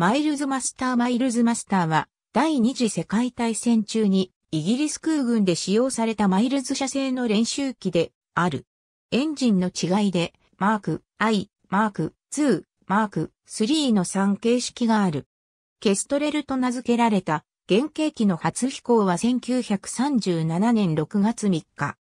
マイルズ・マスターマイルズ・マスターは、第二次世界大戦中に、イギリス空軍で使用されたマイルズ社製の練習機で、ある。エンジンの違いで、マーク、I、マーク、2、マーク、3の3形式がある。ケストレルと名付けられた、原型機の初飛行は1937年6月3日。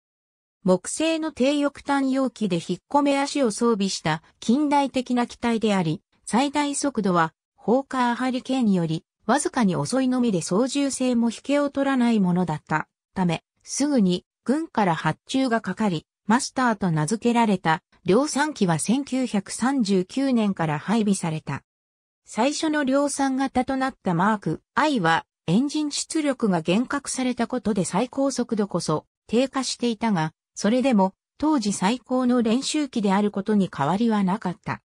木製の低翼端容器で引っ込め足を装備した近代的な機体であり、最大速度はホーカーハリケーンより、わずかに遅いのみで操縦性も引けを取らないものだったため、すぐに軍から発注がかかり、マスターと名付けられた量産機は1939年から配備された。最初の量産型となったマーク I はエンジン出力が厳格されたことで最高速度こそ低下していたが、それでも当時最高の練習機であることに変わりはなかった。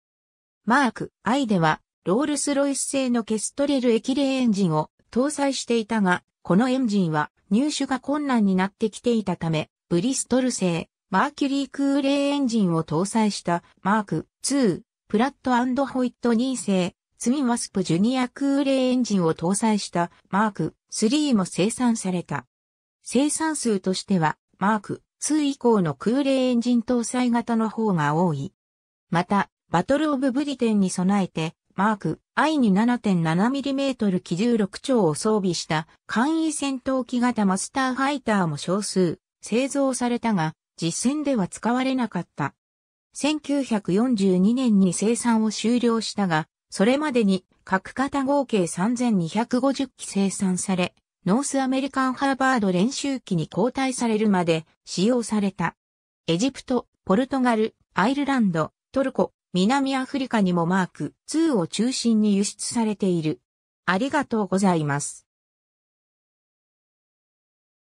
マーク I ではロールスロイス製のケストレル駅霊エンジンを搭載していたが、このエンジンは入手が困難になってきていたため、ブリストル製マーキュリー空冷エンジンを搭載したマーク2プラットホイット2製ツミマスプジュニア空冷エンジンを搭載したマーク3も生産された。生産数としてはマーク2以降の空冷エンジン搭載型の方が多い。また、バトルオブブリテンに備えてマーク I に 7.7mm 機16丁を装備した簡易戦闘機型マスターファイターも少数製造されたが実戦では使われなかった。1942年に生産を終了したが、それまでに各型合計3250機生産され、ノースアメリカンハーバード練習機に交代されるまで使用された。エジプト、ポルトガル、アイルランド、トルコ、南アフリカにもマーク2を中心に輸出されている。ありがとうございます。